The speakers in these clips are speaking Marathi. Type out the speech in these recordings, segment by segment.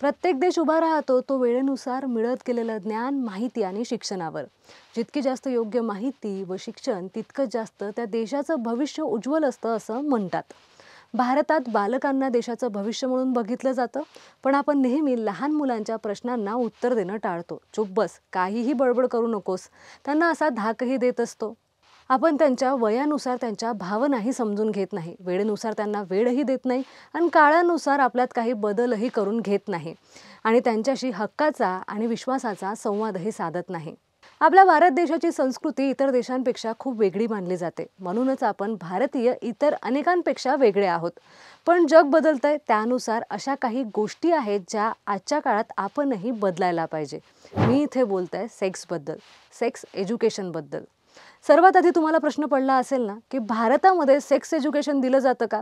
प्रत्येक देश उभा राहतो तो वेळेनुसार मिळत गेलेलं ज्ञान माहिती आणि शिक्षणावर जितकी जास्त योग्य माहिती व शिक्षण तितकंच जास्त त्या देशाचं भविष्य उज्ज्वल असतं असं म्हणतात भारतात बालकांना देशाचं भविष्य म्हणून बघितलं जातं पण आपण नेहमी लहान मुलांच्या प्रश्नांना उत्तर देणं टाळतो चुप बस काहीही बडबड करू नकोस त्यांना असा धाकही देत असतो आपण त्यांच्या वयानुसार त्यांच्या भावनाही समजून घेत नाही वेळेनुसार त्यांना वेळही देत नाही आणि काळानुसार आपल्यात काही बदलही करून घेत नाही आणि त्यांच्याशी हक्काचा आणि विश्वासाचा संवादही साधत नाही आपल्या भारत देशाची संस्कृती इतर देशांपेक्षा खूप वेगळी मानली जाते म्हणूनच आपण भारतीय इतर अनेकांपेक्षा वेगळे आहोत पण जग बदलतंय त्यानुसार अशा काही गोष्टी आहेत ज्या आजच्या काळात आपणही बदलायला पाहिजे मी इथे बोलत आहे सेक्सबद्दल सेक्स एज्युकेशनबद्दल सर्वात आधी तुम्हाला प्रश्न पडला असेल ना की भारतामध्ये सेक्स एज्युकेशन दिलं जातं का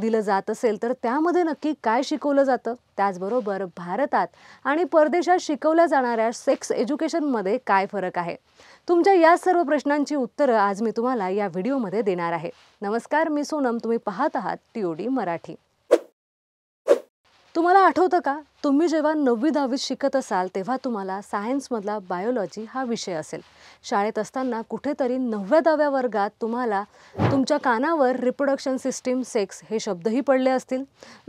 दिलं जात असेल तर त्यामध्ये नक्की काय शिकवलं जातं त्याचबरोबर भारतात आणि परदेशात शिकवल्या जाणाऱ्या सेक्स एज्युकेशनमध्ये काय फरक आहे तुमच्या या सर्व प्रश्नांची उत्तरं आज मी तुम्हाला या व्हिडिओमध्ये देणार आहे नमस्कार मी सोनम तुम्ही पाहत आहात टीओडी मराठी तुम्हाला आठवतं का तुम्ही जेव्हा नववी दहावीत शिकत असाल तेव्हा तुम्हाला सायन्समधला बायोलॉजी हा विषय असेल शाळेत असताना कुठेतरी नवव्या दहाव्या वर्गात तुम्हाला तुमच्या कानावर रिप्रोडक्शन सिस्टीम सेक्स हे शब्दही पडले असतील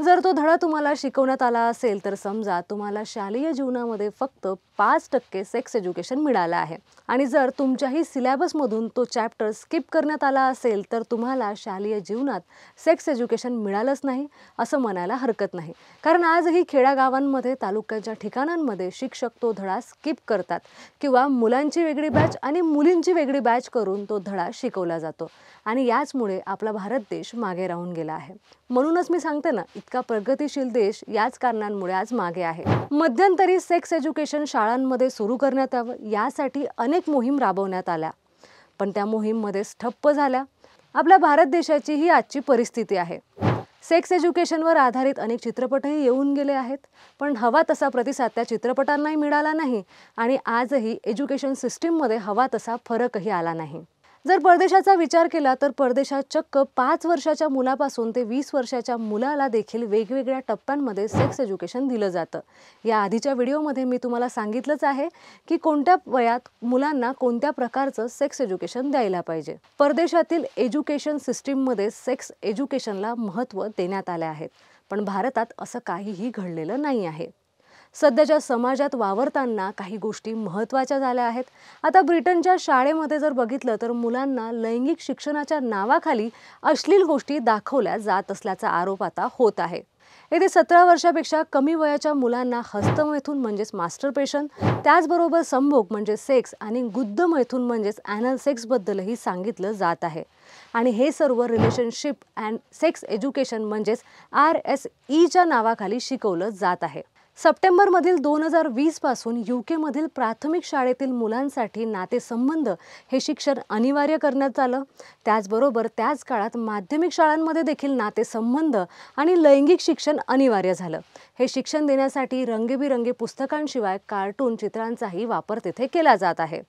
जर तो धडा तुम्हाला शिकवण्यात आला असेल तर समजा तुम्हाला शालेय जीवनामध्ये फक्त पाच टक्के सेक्स एज्युकेशन मिळालं आहे आणि जर तुमच्याही सिलॅबसमधून तो चॅप्टर स्किप करण्यात आला असेल तर तुम्हाला शालेय जीवनात सेक्स एज्युकेशन मिळालंच नाही असं म्हणायला हरकत नाही कारण आजही खेड्यागावात गावांमध्ये तालुक्याच्या ठिकाणांमध्ये शिक्षक तो धडा स्किप करतात किंवा मुलांची वेगळी बॅच आणि मुलींची वेगळी बॅच करून तो धडा शिकवला जातो आणि याचमुळे आपला भारत देश मागे राहून गेला आहे म्हणूनच मी सांगते ना इतका प्रगतीशील देश याच कारणांमुळे आज मागे आहे मध्यंतरी सेक्स एज्युकेशन शाळांमध्ये सुरू करण्यात यावं यासाठी अनेक मोहीम राबवण्यात आल्या पण त्या मोहीममध्ये ठप्प झाल्या आपल्या भारत देशाची ही आजची परिस्थिती आहे सेक्स एज्युकेशनवर आधारित अनेक चित्रपटही येऊन गेले आहेत पण हवा तसा प्रतिसाद त्या चित्रपटांनाही मिळाला नाही आणि आजही एज्युकेशन सिस्टीममध्ये हवा तसा फरकही आला नाही जर परदेशाचा विचार केला तर परदेशात चक्क पाच वर्षाच्या मुलापासून ते वीस वर्षाच्या मुलाला देखील वेगवेगळ्या टप्प्यांमध्ये सेक्स एज्युकेशन दिलं जातं या आधीच्या व्हिडिओमध्ये मी तुम्हाला सांगितलंच आहे की कोणत्या वयात मुलांना कोणत्या प्रकारचं सेक्स एज्युकेशन द्यायला पाहिजे परदेशातील एज्युकेशन सिस्टीममध्ये सेक्स एज्युकेशनला महत्त्व देण्यात आले आहेत पण भारतात असं काहीही घडलेलं नाही आहे सध्याच्या समाजात वावरताना काही गोष्टी महत्त्वाच्या झाल्या आहेत आता ब्रिटनच्या शाळेमध्ये जर बघितलं तर मुलांना लैंगिक शिक्षणाच्या नावाखाली अश्लील गोष्टी दाखवल्या जात असल्याचा आरोप आता होत आहे येथे सतरा वर्षापेक्षा कमी वयाच्या मुलांना हस्तमैथून म्हणजेच मास्टर पेशन त्याचबरोबर संभोग म्हणजे सेक्स आणि गुद्द मैथून म्हणजेच ॲनल सेक्सबद्दलही सांगितलं जात आहे आणि हे सर्व रिलेशनशिप अँड सेक्स एज्युकेशन म्हणजेच आर एस ईच्या नावाखाली शिकवलं जात आहे सप्टेंबरमधील दोन हजार वीसपासून यू केमधील प्राथमिक शाळेतील मुलांसाठी नातेसंबंध हे शिक्षण अनिवार्य करण्यात आलं त्याचबरोबर त्याच काळात माध्यमिक शाळांमध्ये देखील नातेसंबंध आणि लैंगिक शिक्षण अनिवार्य झालं हे शिक्षण देण्यासाठी रंगेबिरंगी पुस्तकांशिवाय कार्टून चित्रांचाही वापर तिथे केला जात आहे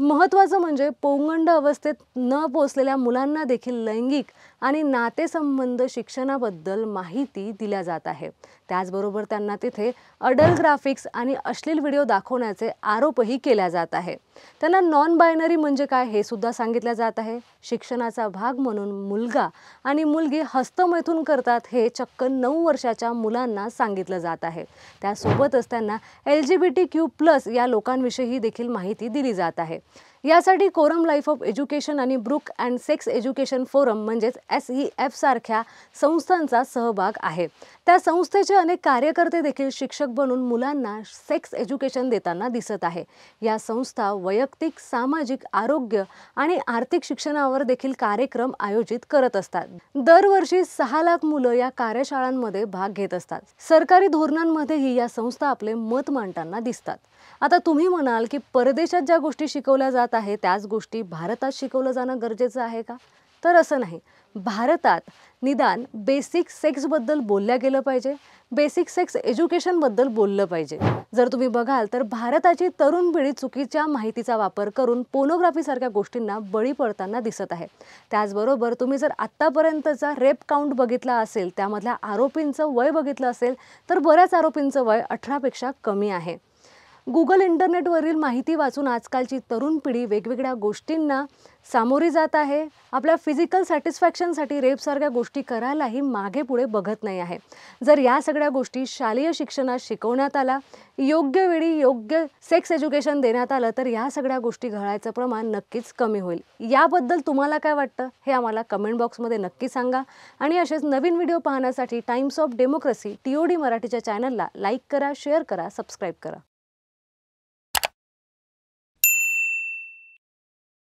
महत्त्वाचं म्हणजे पौगंड अवस्थेत न पोचलेल्या मुलांना देखील लैंगिक आणि नातेसंबंध शिक्षणाबद्दल माहिती दिल्या जात आहे त्याचबरोबर त्यांना तिथे अडल ग्राफिक्स आणि अश्लील व्हिडिओ दाखवण्याचे आरोपही केल्या जात आहे त्यांना नॉन बायनरी म्हणजे काय हे सुद्धा सांगितलं जात आहे शिक्षणाचा भाग म्हणून मुलगा आणि मुलगी हस्तमैथून करतात हे चक्क नऊ वर्षाच्या मुलांना सांगितलं जात आहे त्यासोबतच त्यांना L G B T Q plus या लोकांविषयी देखील माहिती दिली जात आहे यासाठी कोरम लाईफ ऑफ एज्युकेशन आणि brook and sex education forum म्हणजेच एस ई एफ सारख्या संस्थांचा सहभाग आहे त्या संस्थेचे अनेक कार्यकर्ते देखील शिक्षक बनून मुलांना सेक्स एज्युकेशन देताना दिसत आहे या संस्था वैयक्तिक सामाजिक आरोग्य आणि आर्थिक शिक्षणावर देखील कार्यक्रम आयोजित करत असतात दरवर्षी सहा लाख मुलं या कार्यशाळांमध्ये भाग घेत असतात सरकारी धोरणांमध्येही या संस्था आपले मत मांडताना दिसतात आता तुम्ही म्हणाल की परदेशात ज्या गोष्टी शिकवल्या जातात आहे त्याच गोष्टी भारतात शिकवलं जाणं गरजेचं आहे का तर असं नाही भारतात निदान बेसिक सेक्सबद्दल बोलल्या गेलं पाहिजे बेसिक सेक्स एज्युकेशनबद्दल बोललं पाहिजे जर तुम्ही बघाल तर भारताची तरुण पिढी चुकीच्या माहितीचा वापर करून पोनोग्राफीसारख्या गोष्टींना बळी पडताना दिसत आहे त्याचबरोबर तुम्ही जर आत्तापर्यंतचा रेप काउंट बघितला असेल त्यामधल्या आरोपींचं वय बघितलं असेल तर बऱ्याच आरोपींचं वय अठरापेक्षा कमी आहे गुगल इंटरनेटवरील माहिती वाचून आजकालची तरुण पिढी वेगवेगळ्या गोष्टींना सामोरी जात आहे आपल्या फिजिकल सॅटिस्फॅक्शनसाठी रेपसारख्या गोष्टी करायलाही मागे पुढे बघत नाही आहे जर या सगळ्या गोष्टी शालेय शिक्षणात शिकवण्यात आला योग्य वेळी योग्य सेक्स एज्युकेशन देण्यात आलं तर या सगळ्या गोष्टी घळायचं प्रमाण नक्कीच कमी होईल याबद्दल तुम्हाला काय वाटतं हे आम्हाला कमेंट बॉक्समध्ये नक्की सांगा आणि असेच नवीन व्हिडिओ पाहण्यासाठी Times of Democracy T O D मराठीच्या चॅनलला लाईक करा शेअर करा सबस्क्राईब करा